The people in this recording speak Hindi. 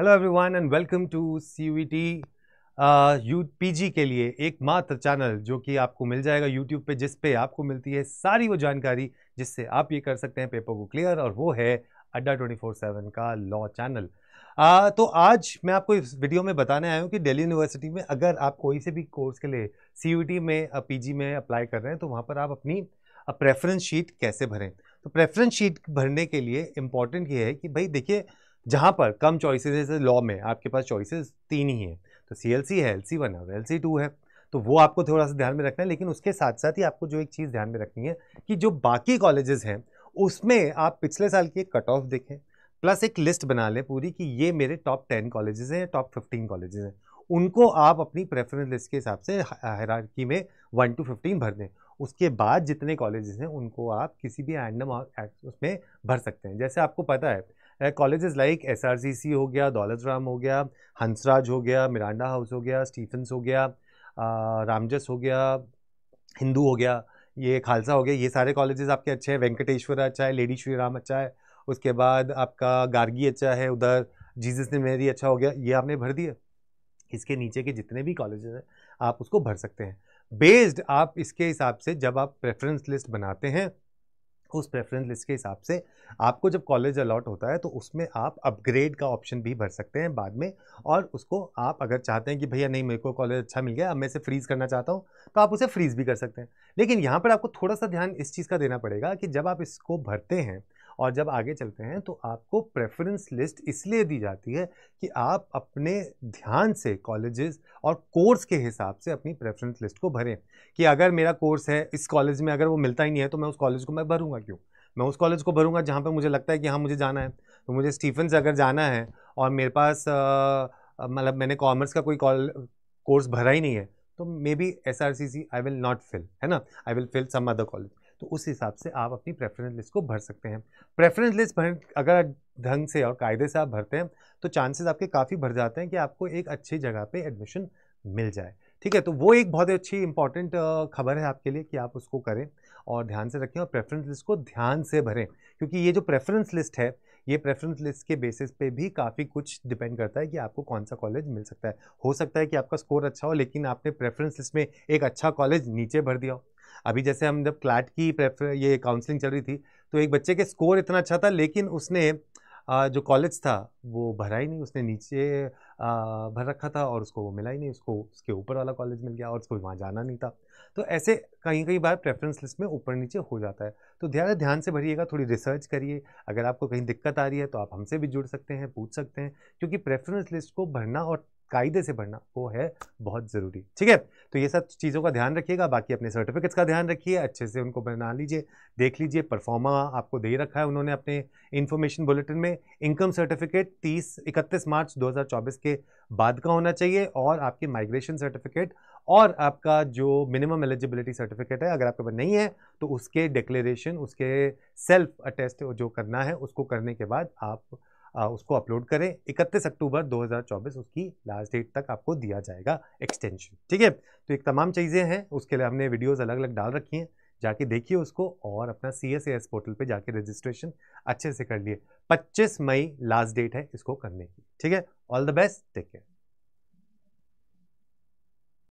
hello everyone and welcome to C V T U P G के लिए एकमात्र चैनल जो कि आपको मिल जाएगा यूट्यूब पे जिस पे आपको मिलती है सारी वो जानकारी जिससे आप ये कर सकते हैं पेपर को क्लियर और वो है अड्डा ट्वेंटी फोर सेवन का लॉ चैनल आ, तो आज मैं आपको इस वीडियो में बताने आया हूँ कि दिल्ली यूनिवर्सिटी में अगर आप कोई से भी कोर्स के लिए सी यू टी में पी uh, जी में अप्लाई कर रहे हैं तो वहाँ पर आप अपनी प्रेफरेंस uh, शीट कैसे भरें तो प्रेफरेंस शीट भरने के लिए इम्पॉर्टेंट ये है कि भाई देखिए जहाँ पर कम चॉइसेस है जैसे लॉ में आपके पास चॉइसेस तीन ही हैं तो सी एल सी है एल सी वन है एल सी टू है तो वो आपको थोड़ा सा ध्यान में रखना है लेकिन उसके साथ साथ ही आपको जो एक चीज़ ध्यान में रखनी है कि जो बाकी कॉलेजेस हैं उसमें आप पिछले साल की एक कट ऑफ देखें प्लस एक लिस्ट बना लें पूरी कि ये मेरे टॉप टेन कॉलेजेस हैं टॉप फिफ्टीन कॉलेजेस हैं उनको आप अपनी प्रेफरेंस लिस्ट के हिसाब से हैरारकी में वन टू फिफ्टीन भर दें उसके बाद जितने कॉलेजेस हैं उनको आप किसी भी एंडम उसमें भर सकते हैं जैसे आपको पता है कॉलेजेस लाइक एस हो गया दौलत राम हो गया हंसराज हो गया मिरांडा हाउस हो गया स्टीफन्स हो गया रामजस हो गया हिंदू हो गया ये खालसा हो गया ये सारे कॉलेजेस आपके अच्छे हैं वेंकटेश्वर अच्छा है लेडी श्री राम अच्छा है उसके बाद आपका गार्गी अच्छा है उधर जीसस ने मेरी अच्छा हो गया ये आपने भर दिया इसके नीचे के जितने भी कॉलेजेस हैं आप उसको भर सकते हैं बेस्ड आप इसके हिसाब से जब आप प्रेफरेंस लिस्ट बनाते हैं उस प्रेफरेंस लिस्ट के हिसाब से आपको जब कॉलेज अलॉट होता है तो उसमें आप अपग्रेड का ऑप्शन भी भर सकते हैं बाद में और उसको आप अगर चाहते हैं कि भैया नहीं मेरे को कॉलेज अच्छा मिल गया अब मैं इसे फ्रीज़ करना चाहता हूँ तो आप उसे फ्रीज़ भी कर सकते हैं लेकिन यहाँ पर आपको थोड़ा सा ध्यान इस चीज़ का देना पड़ेगा कि जब आप इसको भरते हैं और जब आगे चलते हैं तो आपको प्रेफरेंस लिस्ट इसलिए दी जाती है कि आप अपने ध्यान से कॉलेजेस और कोर्स के हिसाब से अपनी प्रेफरेंस लिस्ट को भरें कि अगर मेरा कोर्स है इस कॉलेज में अगर वो मिलता ही नहीं है तो मैं उस कॉलेज को मैं भरूँगा क्यों मैं उस कॉलेज को भरूँगा जहाँ पर मुझे लगता है कि हाँ मुझे जाना है तो मुझे स्टीफन से अगर जाना है और मेरे पास मतलब मैंने कॉमर्स का कोई कोर्स भरा ही नहीं है तो maybe S R C C I will not fill है ना I will fill some other college तो उस हिसाब से आप अपनी प्रेफरेंस लिस्ट को भर सकते हैं प्रेफरेंस लिस्ट भर अगर ढंग से और कायदे से आप भरते हैं तो चांसेस आपके काफ़ी बढ़ जाते हैं कि आपको एक अच्छी जगह पे एडमिशन मिल जाए ठीक है तो वो एक बहुत अच्छी इंपॉर्टेंट खबर है आपके लिए कि आप उसको करें और ध्यान से रखें और प्रेफरेंस लिस्ट को ध्यान से भरें क्योंकि ये जो प्रेफरेंस लिस्ट है ये प्रेफरेंस लिस्ट के बेसिस पे भी काफ़ी कुछ डिपेंड करता है कि आपको कौन सा कॉलेज मिल सकता है हो सकता है कि आपका स्कोर अच्छा हो लेकिन आपने प्रेफरेंस लिस्ट में एक अच्छा कॉलेज नीचे भर दिया हो अभी जैसे हम जब क्लैट की प्रेफर ये काउंसलिंग चल रही थी तो एक बच्चे के स्कोर इतना अच्छा था लेकिन उसने जो कॉलेज था वो भरा ही नहीं उसने नीचे भर रखा था और उसको वो मिला ही नहीं उसको उसके ऊपर वाला कॉलेज मिल गया और उसको वहाँ जाना नहीं था तो ऐसे कहीं कई बार प्रेफरेंस लिस्ट में ऊपर नीचे हो जाता है तो ध्यान ध्यान से भरिएगा थोड़ी रिसर्च करिए अगर आपको कहीं दिक्कत आ रही है तो आप हमसे भी जुड़ सकते हैं पूछ सकते हैं क्योंकि प्रेफरेंस लिस्ट को भरना और कायदे से भरना वो है बहुत ज़रूरी ठीक है तो ये सब चीज़ों का ध्यान रखिएगा बाकी अपने सर्टिफिकेट्स का ध्यान रखिए अच्छे से उनको बना लीजिए देख लीजिए परफॉर्मा आपको दे रखा है उन्होंने अपने इन्फॉर्मेशन बुलेटिन में इनकम सर्टिफिकेट 30 इकतीस मार्च 2024 के बाद का होना चाहिए और आपके माइग्रेशन सर्टिफिकेट और आपका जो मिनिमम एलिजिबिलिटी सर्टिफिकेट है अगर आपके पास नहीं है तो उसके डिक्लेरेशन उसके सेल्फ अटेस्ट जो करना है उसको करने के बाद आप आ, उसको अपलोड करें 31 अक्टूबर 2024 उसकी लास्ट डेट तक आपको दिया जाएगा एक्सटेंशन ठीक है तो एक तमाम चीज़ें हैं उसके लिए हमने वीडियोस अलग अलग डाल रखी हैं जाके देखिए उसको और अपना सी एस एस पोर्टल पर जाके रजिस्ट्रेशन अच्छे से कर लिए 25 मई लास्ट डेट है इसको करने की ठीक है all the best take care